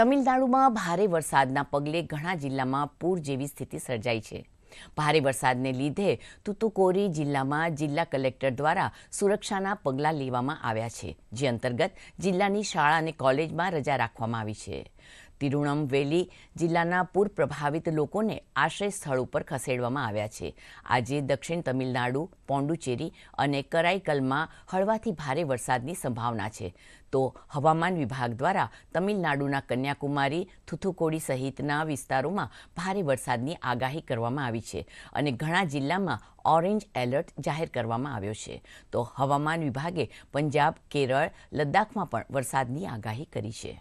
તમિલનાડુમાં ભારે વરસાદના પગલે ઘણા જિલ્લામાં પૂર જેવી સ્થિતિ સર્જાઈ છે ભારે વરસાદને લીધે તુતુકોરી જિલ્લામાં જિલ્લા કલેક્ટર દ્વારા સુરક્ષાના પગલાં લેવામાં આવ્યા છે જે અંતર્ગત જિલ્લાની શાળા અને કોલેજમાં રજા રાખવામાં આવી છે તિરુણમવેલી જિલ્લાના પૂર પ્રભાવિત લોકોને આશ્રય સ્થળ ઉપર ખસેડવામાં આવ્યા છે આજે દક્ષિણ તમિલનાડુ પોંડુચેરી અને કરાઈકલમાં હળવાથી ભારે વરસાદની સંભાવના છે તો હવામાન વિભાગ દ્વારા તમિલનાડુના કન્યાકુમારી થુથુકોડી સહિતના વિસ્તારોમાં ભારે વરસાદની આગાહી કરવામાં આવી છે અને ઘણા જિલ્લામાં ઓરેન્જ એલર્ટ જાહેર કરવામાં આવ્યો છે તો હવામાન વિભાગે પંજાબ કેરળ લદ્દાખમાં પણ વરસાદની આગાહી કરી છે